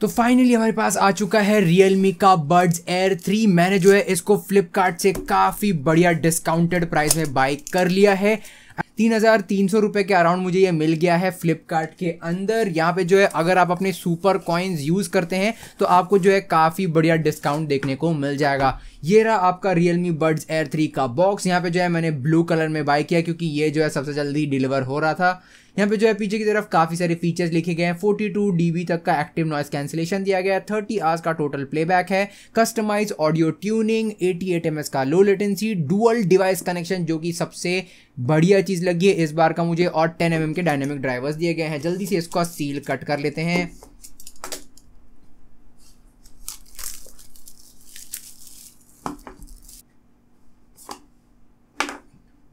तो फाइनली हमारे पास आ चुका है Realme का Buds Air 3 मैंने जो है इसको फ्लिपकार्ट से काफ़ी बढ़िया डिस्काउंटेड प्राइस में बाई कर लिया है तीन हज़ार तीन सौ रुपये के अराउंड मुझे ये मिल गया है फ्लिपकार्ट के अंदर यहाँ पे जो है अगर आप अपने सुपर कॉइन्स यूज़ करते हैं तो आपको जो है काफ़ी बढ़िया डिस्काउंट देखने को मिल जाएगा ये रहा आपका Realme Buds Air 3 का बॉक्स यहाँ पे जो है मैंने ब्लू कलर में बाई किया क्योंकि ये जो है सबसे जल्दी डिलीवर हो रहा था यहाँ पे जो है पीछे की तरफ काफ़ी सारे फीचर्स लिखे गए हैं फोर्टी टू तक का एक्टिव नॉइस कैंसिलेशन दिया गया है थर्टी आवर्स का टोटल प्लेबैक है customize audio tuning eighty eight M का low latency dual device connection जो कि सबसे बढ़िया चीज़ लगी है इस बार का मुझे और टेन एम mm के डायनेमिक ड्राइवर्स दिए गए हैं जल्दी से इसको सील कट कर लेते हैं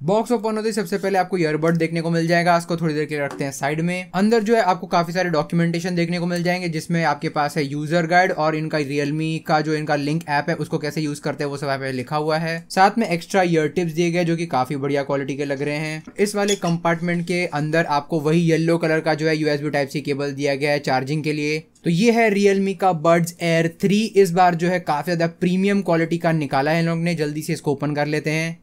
बॉक्स ओपन होते सबसे पहले आपको ईयरबड देखने को मिल जाएगा इसको थोड़ी देर के रखते हैं साइड में अंदर जो है आपको काफी सारे डॉक्यूमेंटेशन देखने को मिल जाएंगे जिसमें आपके पास है यूजर गाइड और इनका रियलमी का जो इनका लिंक ऐप है उसको कैसे यूज करते हैं वो सब यहाँ लिखा हुआ है साथ में एक्स्ट्रा ईयर टिप्स दिए गए जो की काफी बढ़िया क्वालिटी के लग रहे हैं इस वाले कंपार्टमेंट के अंदर आपको वही येल्लो कलर का जो है यूएसबी टाइप सी केबल दिया गया है चार्जिंग के लिए तो ये है Realme का Buds एयर थ्री इस बार जो है काफी ज्यादा प्रीमियम क्वालिटी का निकाला है इन लोग ने जल्दी से इसको ओपन कर लेते हैं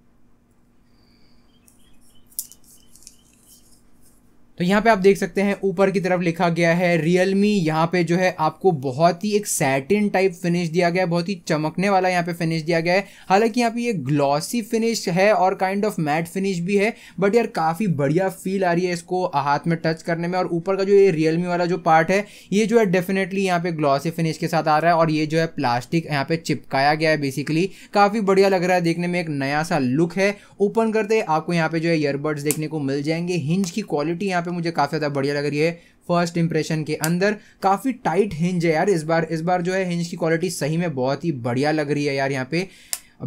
तो यहाँ पे आप देख सकते हैं ऊपर की तरफ लिखा गया है रियलमी यहाँ पे जो है आपको बहुत ही एक सैटिन टाइप फिनिश दिया गया है बहुत ही चमकने वाला यहाँ पे फिनिश दिया गया है हालांकि यहाँ पे ये ग्लॉसी फिनिश है और काइंड ऑफ मैट फिनिश भी है बट यार काफ़ी बढ़िया फील आ रही है इसको हाथ में टच करने में और ऊपर का जो ये रियलमी वाला जो पार्ट है ये जो है डेफिनेटली यहाँ पे ग्लॉसी फिनिश के साथ आ रहा है और ये जो है प्लास्टिक यहाँ पे चिपकाया गया है बेसिकली काफ़ी बढ़िया लग रहा है देखने में एक नया सा लुक है ओपन करते आपको यहाँ पे जो है ईयरबड्स देखने को मिल जाएंगे हिंज की क्वालिटी यहाँ पे पे मुझे काफ़ी ज़्यादा बढ़िया लग रही है फर्स्ट इंप्रेशन के अंदर काफ़ी टाइट हिंज है यार इस बार इस बार जो है हिंज की क्वालिटी सही में बहुत ही बढ़िया लग रही है यार यहाँ पे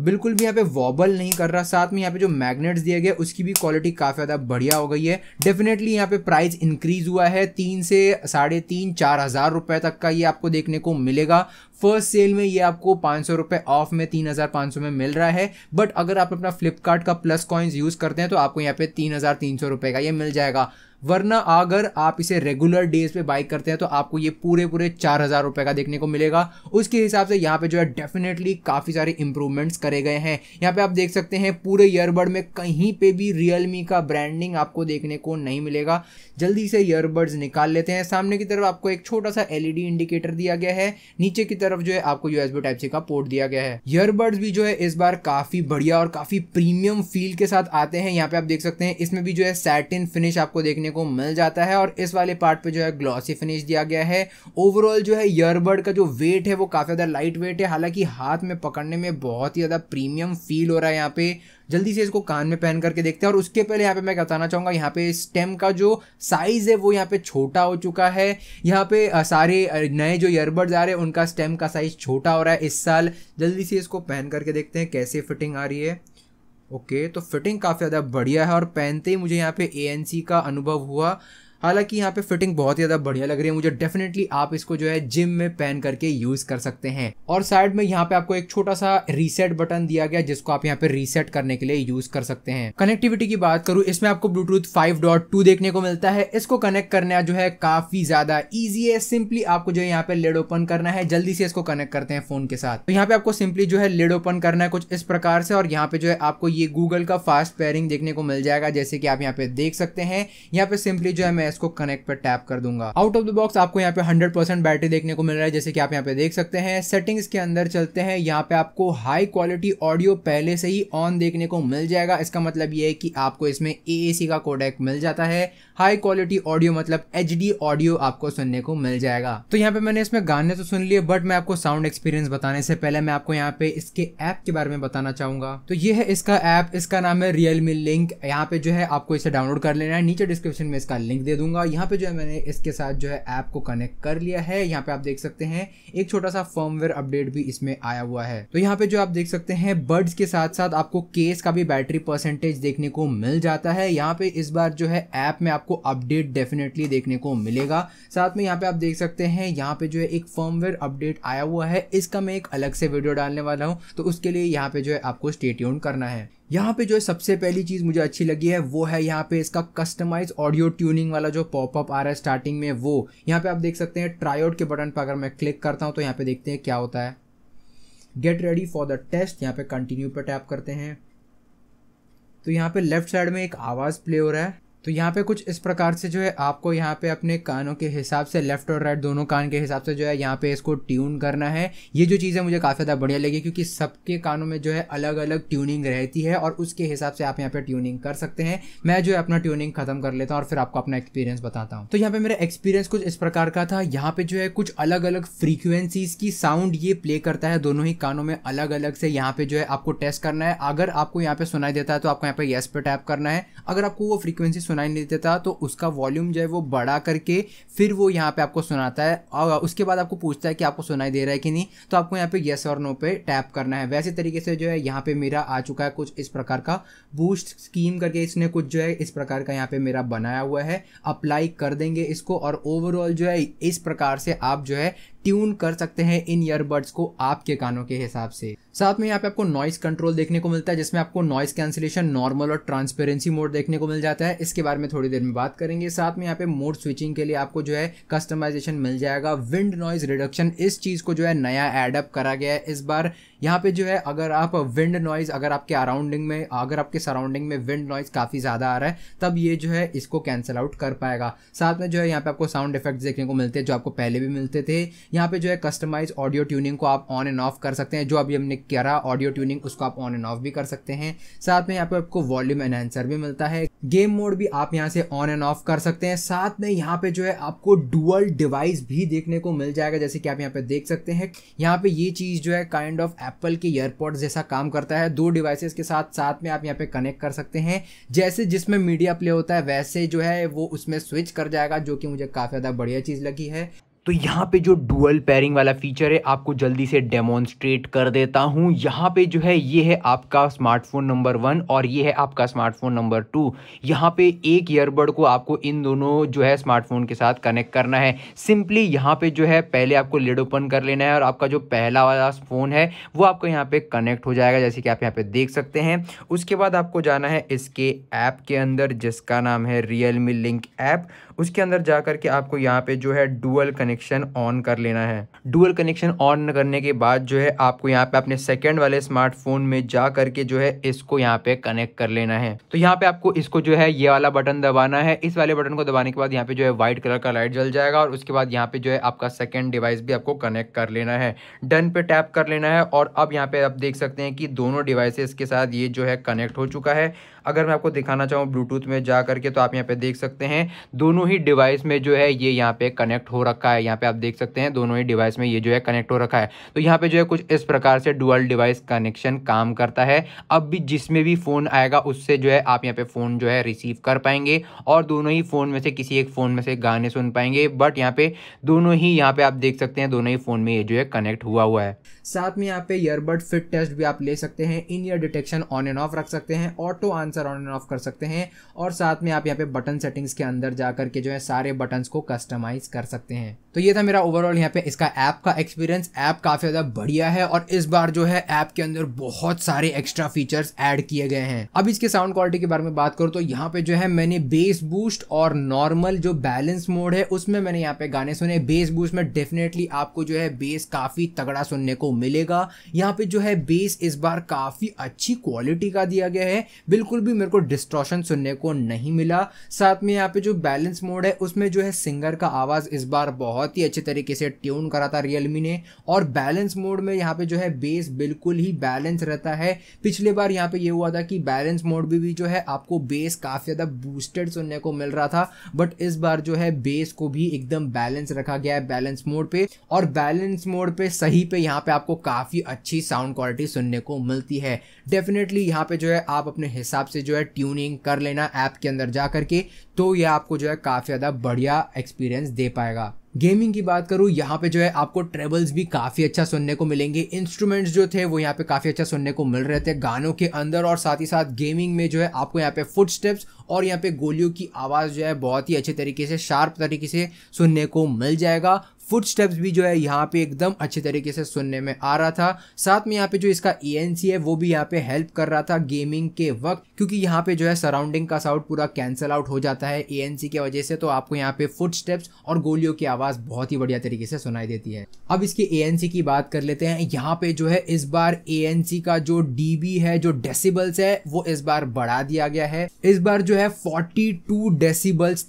बिल्कुल भी यहाँ पे वॉबल नहीं कर रहा साथ में यहाँ पे जो मैग्नेट्स दिए गए उसकी भी क्वालिटी काफ़ी ज़्यादा बढ़िया हो गई है डेफिनेटली यहाँ पे प्राइस इंक्रीज हुआ है तीन से साढ़े तीन चार हज़ार रुपये तक का ये आपको देखने को मिलेगा फर्स्ट सेल में ये आपको पाँच सौ रुपये ऑफ में तीन हज़ार पाँच सौ में मिल रहा है बट अगर आप अपना फ्लिपकार्ट का प्लस कॉइन्स यूज़ करते हैं तो आपको यहाँ पे तीन हज़ार तीन सौ रुपये का ये मिल जाएगा वरना अगर आप इसे रेगुलर डेज पे बाई करते हैं तो आपको ये पूरे पूरे चार हज़ार रुपये का देखने को मिलेगा उसके हिसाब से यहाँ पे जो है डेफिनेटली काफ़ी सारे इंप्रूवमेंट्स करे गए हैं यहाँ पे आप देख सकते हैं पूरे ईयरबड में कहीं पे भी रियलमी का ब्रांडिंग आपको देखने को नहीं मिलेगा जल्दी से ईयरबड्स निकाल लेते हैं सामने की तरफ आपको एक छोटा सा एल इंडिकेटर e दिया गया है नीचे की तरफ जो है आपको यूएसबी टाइप सी का पोर्ट दिया गया है ईयरबड्स भी जो है इस बार काफी बढ़िया और काफी प्रीमियम फील के साथ आते हैं यहाँ पे आप देख सकते हैं इसमें भी जो है सैटिन फिनिश आपको देखने को मिल जाता है और इस वाले पार्ट पे जो है ग्लॉसी फिनिश दिया गया है ओवरऑल जो है ईयरबड का जो वेट है वो काफी ज्यादा लाइट वेट है हालांकि हाथ में पकड़ने में बहुत ही ज्यादा प्रीमियम फील हो रहा है यहाँ पे जल्दी से इसको कान में पहन करके देखते हैं और उसके पहले यहाँ पे मैं बताना चाहूँगा यहाँ पे स्टेम का जो साइज़ है वो यहाँ पे छोटा हो चुका है यहाँ पे सारे नए जो ईयरबड्स आ रहे हैं उनका स्टेम का साइज़ छोटा हो रहा है इस साल जल्दी से इसको पहन करके देखते हैं कैसे फिटिंग आ रही है ओके तो फिटिंग काफ़ी ज़्यादा बढ़िया है और पहनते ही मुझे यहाँ पे ए का अनुभव हुआ हालांकि यहाँ पे फिटिंग बहुत ही ज़्यादा बढ़िया लग रही है मुझे डेफिनेटली आप इसको जो है जिम में पहन करके यूज़ कर सकते हैं और साइड में यहाँ पे आपको एक छोटा सा रीसेट बटन दिया गया जिसको आप यहाँ पे रीसेट करने के लिए यूज़ कर सकते हैं कनेक्टिविटी की बात करूं इसमें आपको ब्लूटूथ फाइव देखने को मिलता है इसको कनेक्ट करना जो है काफ़ी ज़्यादा ईजी है सिंपली आपको जो है यहाँ पे लेड ओपन करना है जल्दी से इसको कनेक्ट करते हैं फ़ोन के साथ तो यहाँ पे आपको सिंपली जो है लेड ओपन करना है कुछ इस प्रकार से और यहाँ पे जो है आपको ये गूगल का फास्ट पेयरिंग देखने को मिल जाएगा जैसे कि आप यहाँ पे देख सकते हैं यहाँ पे सिंपली जो है मैं इसको कनेक्ट पर टैप कर दूंगा आउट ऑफ द बॉक्स आपको यहाँ पे हंड्रेड बैटरी देखने को मिल रहा है जैसे कि आप यहाँ पे देख सकते हैं सेटिंग्स के अंदर चलते हैं यहाँ पे आपको हाई क्वालिटी ऑडियो पहले से ही ऑन देखने को मिल जाएगा इसका मतलब ये है कि आपको इसमें ए का कोडेक मिल जाता है हाई क्वालिटी ऑडियो मतलब एच ऑडियो आपको सुनने को मिल जाएगा तो यहाँ पे मैंने इसमें गाने तो सुन लिए बट मैं आपको साउंड एक्सपीरियंस बताने से पहले मैं आपको यहाँ पे इसके ऐप के बारे में बताना चाहूंगा तो ये है इसका ऐप इसका नाम है रियल मी लिंक यहाँ पे जो है आपको इसे डाउनलोड कर लेना है नीचे डिस्क्रिप्शन में इसका लिंक दे दूंगा यहाँ पे जो है मैंने इसके साथ जो है ऐप को कनेक्ट कर लिया है यहाँ पे आप देख सकते हैं एक छोटा सा फर्मवेयर अपडेट भी इसमें आया हुआ है तो यहाँ पे जो आप देख सकते हैं बर्ड्स के साथ साथ आपको केस का भी बैटरी परसेंटेज देखने को मिल जाता है यहाँ पे इस बार जो है ऐप में आप आपको अपडेट डेफिनेटली देखने को मिलेगा साथ में यहाँ पे आप देख सकते हैं यहाँ पे जो है एक फर्मवेयर अपडेट आया हुआ है इसका मैं एक अलग से वीडियो डालने वाला हूँ तो उसके लिए यहाँ पे जो है आपको स्टेट्यून करना है यहाँ पे जो है सबसे पहली चीज़ मुझे अच्छी लगी है वो है यहाँ पे इसका कस्टमाइज ऑडियो ट्यूनिंग वाला जो पॉपअप आ रहा है स्टार्टिंग में वो यहाँ पे आप देख सकते हैं ट्रायोड के बटन पर अगर मैं क्लिक करता हूँ तो यहाँ पे देखते हैं क्या होता है get ready for the test यहाँ पे कंटिन्यू पे टैप करते हैं तो यहाँ पे लेफ्ट साइड में एक आवाज़ प्ले हो रहा है तो यहाँ पे कुछ इस प्रकार से जो है आपको यहाँ पे अपने कानों के हिसाब से लेफ्ट और राइट दोनों कान के हिसाब से जो है यहाँ पे इसको ट्यून करना है ये जो चीज़ें मुझे काफ़ी ज़्यादा बढ़िया लगी क्योंकि सबके कानों में जो है अलग अलग ट्यूनिंग रहती है और उसके हिसाब से आप यहाँ पे ट्यूनिंग कर सकते हैं मैं जो है अपना ट्यूनिंग खत्म कर लेता हूँ और फिर आपको अपना एक्सपीरियंस बताता हूँ तो यहाँ पे मेरा एक्सपीरियंस कुछ इस प्रकार का था यहाँ पे जो है कुछ अलग अलग फ्रीक्वेंसीज की साउंड ये प्ले करता है दोनों ही कानों में अलग अलग से यहाँ पे जो है आपको टेस्ट करना है अगर आपको यहाँ पे सुनाई देता है तो आपको यहाँ पे येस पे टैप करना है अगर आपको वो फ्रीक्वेंसी सुनाई नहीं देता तो उसका वॉल्यूम जो है वो बढ़ा करके फिर वो यहाँ पे आपको सुनाता है और उसके बाद आपको पूछता है कि आपको सुनाई दे रहा है कि नहीं तो आपको यहाँ पे येस और नो पे टैप करना है वैसे तरीके से जो है यहाँ पे मेरा आ चुका है कुछ इस प्रकार का बूस्ट स्कीम करके इसने कुछ जो है इस प्रकार का यहाँ पे मेरा बनाया हुआ है अप्लाई कर देंगे इसको और ओवरऑल जो है इस प्रकार से आप जो है ट्यून कर सकते हैं इन ईयरबड्स को आपके कानों के हिसाब से साथ में यहाँ पे आपको नॉइस कंट्रोल देखने को मिलता है जिसमें आपको नॉइस कैंसिलेशन नॉर्मल और ट्रांसपेरेंसी मोड देखने को मिल जाता है इसके बारे में थोड़ी देर में बात करेंगे साथ में यहाँ पे मोड स्विचिंग के लिए आपको जो है कस्टमाइजेशन मिल जाएगा विंड नॉइज रिडक्शन इस चीज़ को जो है नया एडअप करा गया है इस बार यहाँ पे जो है अगर आप विंड नॉइज़ अगर आपके अराउंडिंग में अगर आपके सराउंडिंग में विंड नॉइज़ काफ़ी ज़्यादा आ रहा है तब ये जो है इसको कैंसिल आउट कर पाएगा साथ में जो है यहाँ पे आपको साउंड इफेक्ट देखने को मिलते हैं जो आपको पहले भी मिलते थे यहाँ पे जो है कस्टमाइज ऑडियो ट्यूनिंग को आप ऑन एंड ऑफ कर सकते हैं जो अभी हमने करा ऑडियो ट्यूनिंग उसको आप ऑन एंड ऑफ भी कर सकते हैं साथ में यहाँ पे आपको वॉल्यूम एनहेंसर भी मिलता है गेम मोड भी आप यहाँ से ऑन एंड ऑफ कर सकते हैं साथ में यहाँ पे जो है आपको डुअल डिवाइस भी देखने को मिल जाएगा जैसे कि आप यहाँ पे देख सकते हैं यहाँ पे ये चीज़ जो है काइंड ऑफ एप्पल के ईयरपॉड जैसा काम करता है दो डिवाइसेस के साथ साथ में आप यहाँ पे कनेक्ट कर सकते हैं जैसे जिसमें मीडिया प्ले होता है वैसे जो है वो उसमें स्विच कर जाएगा जो कि मुझे काफ़ी ज़्यादा बढ़िया चीज़ लगी है तो यहाँ पे जो डुअल पेयरिंग वाला फीचर है आपको जल्दी से डेमोन्स्ट्रेट कर देता हूँ यहाँ पे जो है ये है आपका स्मार्टफोन नंबर वन और ये है आपका स्मार्टफोन नंबर टू यहाँ पे एक ईयरबड को आपको इन दोनों जो है स्मार्टफोन के साथ कनेक्ट करना है सिंपली यहाँ पे जो है पहले आपको लेड ओपन कर लेना है और आपका जो पहला वाला फ़ोन है वो आपको यहाँ पर कनेक्ट हो जाएगा जैसे कि आप यहाँ पर देख सकते हैं उसके बाद आपको जाना है इसके ऐप के अंदर जिसका नाम है रियल मी लिंक ऐप उसके अंदर जा करके आपको यहाँ पे जो है डुअल कनेक्शन ऑन कर लेना है डुअल कनेक्शन ऑन करने के बाद जो है आपको यहाँ पे अपने सेकेंड वाले स्मार्टफोन में जा करके जो है इसको यहाँ पे कनेक्ट कर लेना है तो यहाँ पे आपको इसको जो है ये वाला बटन दबाना है इस वाले बटन को दबाने के बाद यहाँ पे जो है व्हाइट कलर का लाइट जल जाएगा और उसके बाद यहाँ पे जो है आपका सेकेंड डिवाइस भी आपको कनेक्ट कर लेना है डन पे टैप कर लेना है और अब यहाँ पे आप देख सकते हैं कि दोनों डिवाइसेस के साथ ये जो है कनेक्ट हो चुका है अगर मैं आपको दिखाना चाहूँ ब्लूटूथ में जा करके तो आप यहाँ पे देख सकते हैं दोनों दोनों ही डिवाइस में जो है ये यहाँ पे कनेक्ट हो रखा है यहाँ पे आप देख सकते हैं दोनों ही डिवाइस में ये जो है कनेक्ट हो रखा है तो यहाँ पे जो है कुछ इस प्रकार से डुअल डिवाइस कनेक्शन काम करता है अब भी जिसमें भी फ़ोन आएगा उससे जो है आप यहाँ पे फ़ोन जो है रिसीव कर पाएंगे और दोनों ही फ़ोन में से किसी एक फ़ोन में से गाने सुन पाएंगे बट यहाँ पे दोनों ही यहाँ पे आप देख सकते हैं दोनों ही फ़ोन में ये जो है कनेक्ट हुआ हुआ है साथ में यहाँ पे ईयरबड फिट टेस्ट भी आप ले सकते हैं in ear detection on and off रख सकते हैं auto answer on and off कर सकते हैं और साथ में आप यहाँ पे बटन सेटिंग्स के अंदर जाकर करके जो है सारे बटन्स को कस्टमाइज कर सकते हैं तो ये था मेरा ओवरऑल यहाँ पे इसका ऐप का एक्सपीरियंस ऐप काफ़ी ज़्यादा बढ़िया है और इस बार जो है ऐप के अंदर बहुत सारे एक्स्ट्रा फीचर्स ऐड किए गए हैं अब इसके साउंड क्वालिटी के बारे में बात करूँ तो यहाँ पे जो है मैंने बेस बूस्ट और नॉर्मल जो बैलेंस मोड है उसमें मैंने यहाँ पे गाने सुने बेस बूस्ट में डेफिनेटली आपको जो है बेस काफ़ी तगड़ा सुनने को मिलेगा यहाँ पे जो है बेस इस बार काफ़ी अच्छी क्वालिटी का दिया गया है बिल्कुल भी मेरे को डिस्ट्रॉशन सुनने को नहीं मिला साथ में यहाँ पे जो बैलेंस मोड है उसमें जो है सिंगर का आवाज़ इस बार बहुत ही अच्छे तरीके से ट्यून करा था रियलमी ने और बैलेंस मोड में यहाँ पे जो है बेस बिल्कुल ही बैलेंस रहता है पिछले बार यहाँ पे ये यह हुआ था कि बैलेंस मोड भी, भी जो है आपको बेस काफ़ी ज़्यादा बूस्टेड सुनने को मिल रहा था बट इस बार जो है बेस को भी एकदम बैलेंस रखा गया है बैलेंस मोड पे और बैलेंस मोड पे सही पे यहाँ पे आपको काफ़ी अच्छी साउंड क्वालिटी सुनने को मिलती है डेफिनेटली यहाँ पे जो है आप अपने हिसाब से जो है ट्यूनिंग कर लेना ऐप के अंदर जा करके तो यह आपको जो है काफ़ी ज़्यादा बढ़िया एक्सपीरियंस दे पाएगा गेमिंग की बात करूं यहाँ पे जो है आपको ट्रेबल्स भी काफ़ी अच्छा सुनने को मिलेंगे इंस्ट्रूमेंट्स जो थे वो यहाँ पे काफ़ी अच्छा सुनने को मिल रहे थे गानों के अंदर और साथ ही साथ गेमिंग में जो है आपको यहाँ पे फुट स्टेप्स और यहाँ पे गोलियों की आवाज़ जो है बहुत ही अच्छे तरीके से शार्प तरीके से सुनने को मिल जाएगा फुटस्टेप्स भी जो है यहाँ पे एकदम अच्छे तरीके से सुनने में आ रहा था साथ में यहाँ पे जो इसका ए e है वो भी यहाँ पे हेल्प कर रहा था गेमिंग के वक्त क्योंकि यहाँ पे जो है सराउंडिंग का साउंड पूरा कैंसल आउट हो जाता है ए e की वजह से तो आपको यहाँ पे फुटस्टेप्स और गोलियों की आवाज़ बहुत ही बढ़िया तरीके से सुनाई देती है अब इसकी ए e की बात कर लेते हैं यहाँ पे जो है इस बार ए का जो डी है जो डेसीबल्स है वो इस बार बढ़ा दिया गया है इस बार जो है फोर्टी टू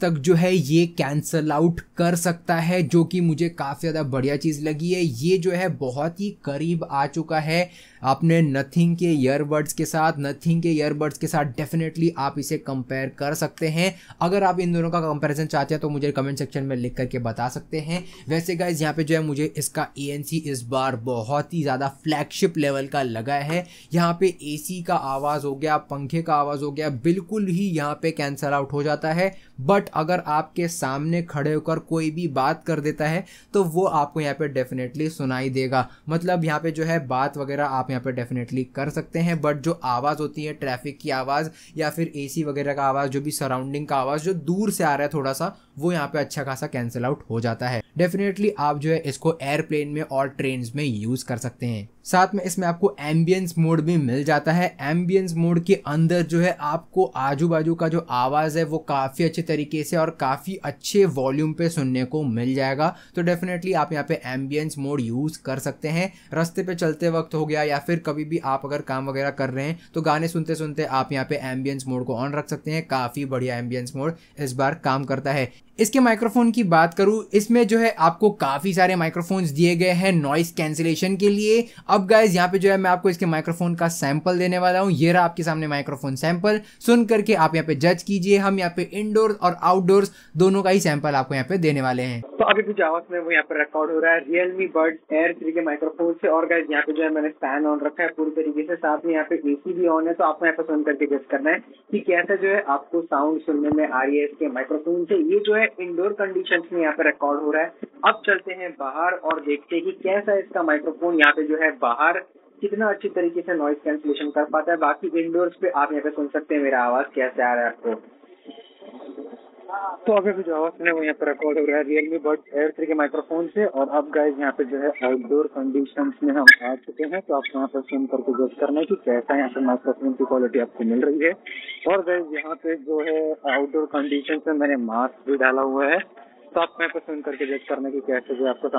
तक जो है ये कैंसल आउट कर सकता है जो कि मुझे मुझे काफ़ी ज़्यादा बढ़िया चीज़ लगी है ये जो है बहुत ही करीब आ चुका है आपने नथिंग के ईयरबड्स के साथ नथिंग के ईयरबड्स के साथ डेफिनेटली आप इसे कंपेयर कर सकते हैं अगर आप इन दोनों का कंपेरिजन चाहते हैं तो मुझे कमेंट सेक्शन में लिख करके बता सकते हैं वैसे गाइज यहाँ पे जो है मुझे इसका ए इस बार बहुत ही ज़्यादा फ्लैगशिप लेवल का लगा है यहाँ पे ए का आवाज़ हो गया पंखे का आवाज़ हो गया बिल्कुल ही यहाँ पे कैंसल आउट हो जाता है बट अगर आपके सामने खड़े होकर कोई भी बात कर देता है तो वो आपको यहाँ पे डेफिनेटली सुनाई देगा मतलब यहाँ पे जो है बात वगैरह आप यहाँ पे डेफिनेटली कर सकते हैं बट जो आवाज़ होती है ट्रैफिक की आवाज़ या फिर एसी वगैरह का आवाज़ जो भी सराउंडिंग का आवाज़ जो दूर से आ रहा है थोड़ा सा वो यहाँ पे अच्छा खासा कैंसिल आउट हो जाता है डेफिनेटली आप जो है इसको एयरप्लेन में और ट्रेन में यूज़ कर सकते हैं साथ में इसमें आपको एम्बियंस मोड भी मिल जाता है एम्बियंस मोड के अंदर जो है आपको आजू बाजू का जो आवाज़ है वो काफ़ी अच्छे तरीके से और काफ़ी अच्छे वॉल्यूम पे सुनने को मिल जाएगा तो डेफिनेटली आप यहाँ पे एम्बियंस मोड यूज़ कर सकते हैं रास्ते पे चलते वक्त हो गया या फिर कभी भी आप अगर काम वगैरह कर रहे हैं तो गाने सुनते सुनते आप यहाँ पे एम्बियंस मोड को ऑन रख सकते हैं काफ़ी बढ़िया एम्बियंस मोड इस बार काम करता है इसके माइक्रोफोन की बात करूँ इसमें जो है आपको काफ़ी सारे माइक्रोफोन्स दिए गए हैं नॉइस कैंसिलेशन के लिए अब गाइज यहाँ पे जो है मैं आपको इसके माइक्रोफोन का सैंपल देने वाला हूँ ये रहा आपके सामने माइक्रोफोन सैंपल सुन करके आप यहाँ पे जज कीजिए हम यहाँ पे इनडोर और आउटडोर्स दोनों का ही सैंपल आपको यहाँ पे देने वाले हैं तो अभी कुछ आवाज में वो यहाँ पे रिकॉर्ड हो रहा है रियलमी बर्ड एयर थ्री के माइक्रोफोन से और गाइज यहाँ पे जो है मैंने फैन ऑन रखा है पूरी तरीके से साथ में यहाँ पे एसी भी ऑन है तो आपको यहाँ पे सुन करके जज करना है कि कैसा जो है आपको साउंड सुनने में आ रही है इसके माइक्रोफोन से ये जो है है इंडोर कंडीशन में यहाँ पे रिकॉर्ड हो रहा है अब चलते हैं बाहर और देखते हैं कि कैसा इसका माइक्रोफोन यहाँ पे जो है बाहर कितना अच्छी तरीके से नॉइज कैंसिलेशन कर पाता है बाकी इंडोर्स पे आप यहाँ पे सुन सकते हैं मेरा आवाज कैसे आ रहा है आपको तो अभी भी जो आवाज सुने वो यहाँ पर रिकॉर्ड हो रहा है रियलमी बर्ड एयर थ्री के माइक्रोफोन से और अब गाइज यहाँ पे जो है आउटडोर कंडीशन में हम आ चुके हैं तो आप यहाँ पर सुन करके जज करना है की कैसा यहाँ पे माइक्रोफोन की क्वालिटी आपको मिल रही है और गाइज यहाँ पे जो है आउटडोर कंडीशन में मैंने मास्क भी डाला हुआ है एक्स्ट्रा तो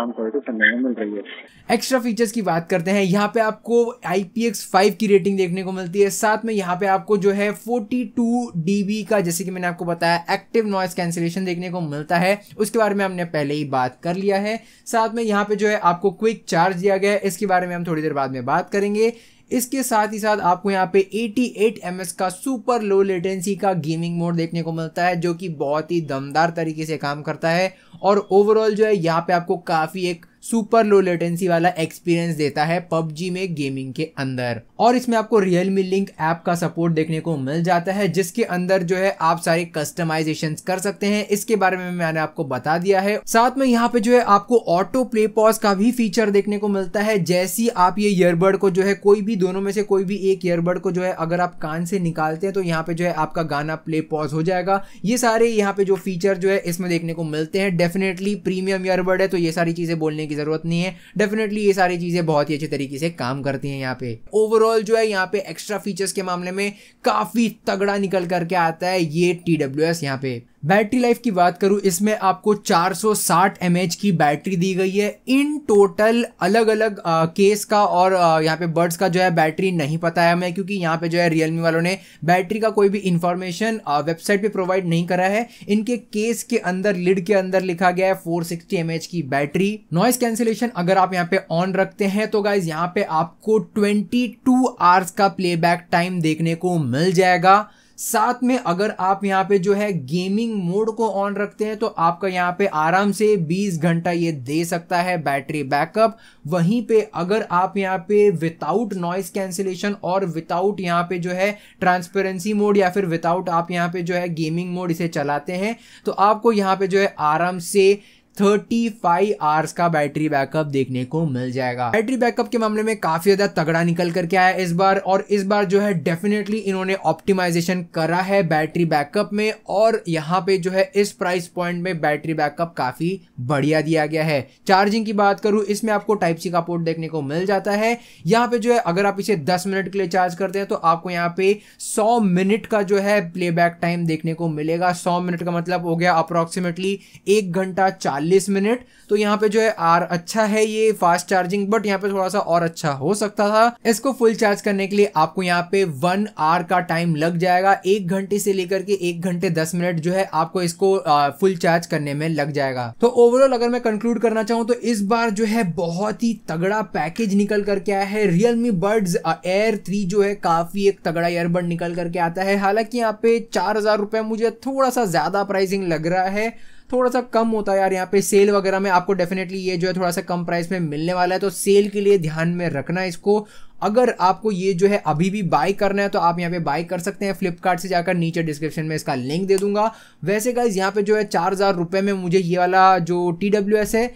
तो फीचर्स की बात करते हैं यहाँ पे आपको आई पी एक्स फाइव की रेटिंग देखने को मिलती है साथ में यहाँ पे आपको जो है फोर्टी टू डीबी का जैसे कि मैंने आपको बताया एक्टिव नॉइस कैंसिलेशन देखने को मिलता है उसके बारे में हमने पहले ही बात कर लिया है साथ में यहाँ पे जो है आपको क्विक चार्ज दिया गया है इसके बारे में हम थोड़ी देर बाद में बात करेंगे इसके साथ ही साथ आपको यहाँ पे 88 एमएस का सुपर लो लेटेंसी का गेमिंग मोड देखने को मिलता है जो कि बहुत ही दमदार तरीके से काम करता है और ओवरऑल जो है यहाँ पे आपको काफ़ी एक सुपर लो लेटेंसी वाला एक्सपीरियंस देता है पबजी में गेमिंग के अंदर और इसमें आपको रियलमी लिंक ऐप का सपोर्ट देखने को मिल जाता है जिसके अंदर जो है आप सारे कस्टमाइजेशन कर सकते हैं इसके बारे में मैंने आपको बता दिया है साथ में यहाँ पे जो है आपको ऑटो प्ले पॉज का भी फीचर देखने को मिलता है जैसी आप ये ईयरबड को जो है कोई भी दोनों में से कोई भी एक ईयरबड को जो है अगर आप कान से निकालते हैं तो यहाँ पे जो है आपका गाना प्ले पॉज हो जाएगा ये सारे यहाँ पे जो फीचर जो है इसमें देखने को मिलते हैं डेफिनेटली प्रीमियम ईयरबड है तो ये सारी चीजें बोलने की की ज़रूरत नहीं है डेफिनेटली ये सारी चीज़ें बहुत ही अच्छे तरीके से काम करती हैं यहाँ पे ओवरऑल जो है यहाँ पे एक्स्ट्रा फीचर्स के मामले में काफ़ी तगड़ा निकल करके आता है ये टी डब्ल्यू एस यहाँ पे बैटरी लाइफ की बात करूँ इसमें आपको 460 mAh की बैटरी दी गई है इन टोटल अलग अलग आ, केस का और यहाँ पे बर्ड्स का जो है बैटरी नहीं पता है हमें क्योंकि यहाँ पे जो है रियलमी वालों ने बैटरी का कोई भी इन्फॉर्मेशन वेबसाइट पे प्रोवाइड नहीं करा है इनके केस के अंदर लिड के अंदर लिखा गया है फोर सिक्सटी की बैटरी नॉइस कैंसिलेशन अगर आप यहाँ पे ऑन रखते हैं तो गाइज यहाँ पे आपको ट्वेंटी टू आवर्स का प्लेबैक टाइम देखने को मिल जाएगा साथ में अगर आप यहाँ पे जो है गेमिंग मोड को ऑन रखते हैं तो आपका यहाँ पे आराम से 20 घंटा ये दे सकता है बैटरी बैकअप वहीं पे अगर आप यहाँ पे विदाउट नॉइस कैंसिलेशन और विदाउट यहाँ पे जो है ट्रांसपेरेंसी मोड या फिर विदाउट आप यहाँ पे जो है गेमिंग मोड इसे चलाते हैं तो आपको यहाँ पे जो है आराम से 35 आवर्स का बैटरी बैकअप देखने को मिल जाएगा बैटरी बैकअप के मामले में काफी ज्यादा तगड़ा निकल करके आया इस बार और इस बार जो है डेफिनेटली इन्होंने ऑप्टिमाइजेशन करा है बैटरी बैकअप में और यहाँ पे जो है इस प्राइस पॉइंट में बैटरी बैकअप काफी बढ़िया दिया गया है चार्जिंग की बात करूं इसमें आपको टाइप सी का पोर्ट देखने को मिल जाता है यहाँ पे जो है अगर आप इसे दस मिनट के लिए चार्ज करते हैं तो आपको यहाँ पे सौ मिनट का जो है प्ले टाइम देखने को मिलेगा सौ मिनट का मतलब हो गया अप्रोक्सीमेटली एक घंटा चालीस चालीस मिनट तो यहाँ पे जो है आर अच्छा है ये फास्ट चार्जिंग बट यहाँ पे थोड़ा सा और अच्छा हो सकता था इसको फुल चार्ज करने के लिए आपको यहाँ पे वन आर का टाइम लग जाएगा एक घंटे से लेकर के एक घंटे दस मिनट जो है आपको इसको आ, फुल चार्ज करने में लग जाएगा तो ओवरऑल अगर मैं कंक्लूड करना चाहूँ तो इस बार जो है बहुत ही तगड़ा पैकेज निकल करके आया है रियलमी बर्ड एयर थ्री जो है काफी एक तगड़ा ईयरबड निकल करके आता है हालांकि यहाँ पे चार हजार रुपये मुझे थोड़ा सा ज्यादा प्राइसिंग लग रहा है थोड़ा सा कम होता है यार यहाँ पे सेल वगैरह में आपको डेफिनेटली ये जो है थोड़ा सा कम प्राइस में मिलने वाला है तो सेल के लिए ध्यान में रखना इसको अगर आपको ये जो है अभी भी बाय करना है तो आप यहाँ पे बाय कर सकते हैं फ्लिपकार्ट से जाकर नीचे डिस्क्रिप्शन में इसका लिंक दे दूंगा वैसे का यहाँ पे जो है चार हज़ार रुपये में मुझे ये वाला जो टी डब्ल्यू एस है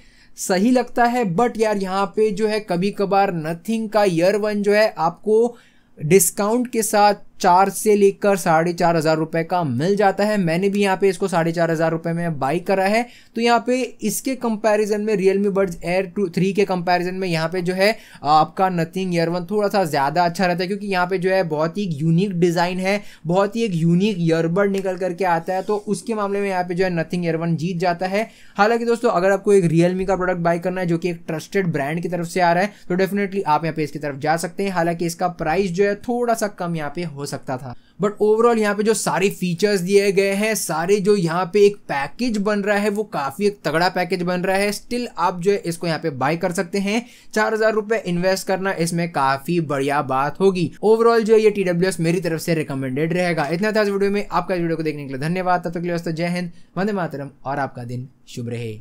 सही लगता है बट यार यहाँ पे जो है कभी कभार नथिंग का ईयर वन जो है आपको डिस्काउंट के साथ चार से लेकर साढ़े चार हज़ार रुपये का मिल जाता है मैंने भी यहाँ पे इसको साढ़े चार हज़ार रुपये में बाई करा है तो यहाँ पे इसके कंपैरिजन में Realme buds air two three के कंपैरिजन में यहाँ पे जो है आपका नथिंग ईयर वन थोड़ा सा ज़्यादा अच्छा रहता है क्योंकि यहाँ पे जो है बहुत ही यूनिक डिज़ाइन है बहुत ही एक यूनिक ईयरबड निकल करके आता है तो उसके मामले में यहाँ पे जो है नथिंग ईयर वन जीत जाता है हालांकि दोस्तों अगर आपको एक रियलमी का प्रोडक्ट बाई करना है जो कि एक ट्रस्टेड ब्रांड की तरफ से आ रहा है तो डेफिनेटली आप यहाँ पे इसकी तरफ जा सकते हैं हालांकि इसका प्राइस जो है थोड़ा सा कम यहाँ पे हो सकता था बट ओवरऑल यहाँ पे जो सारे फीचर्स दिए गए हैं सारे जो यहाँ पे एक पैकेज बन रहा है वो काफ़ी एक तगड़ा पैकेज बन रहा है स्टिल आप जो है इसको यहाँ पे बाय कर सकते हैं चार हज़ार रुपए इन्वेस्ट करना इसमें काफ़ी बढ़िया बात होगी ओवरऑल जो है ये टीडब्ल्यू मेरी तरफ से रिकमेंडेड रहेगा इतना था इस वीडियो में आपका इस वीडियो को देखने के लिए धन्यवाद तब तक के लिए जय हिंद वंदे मातरम और आपका दिन शुभ रहे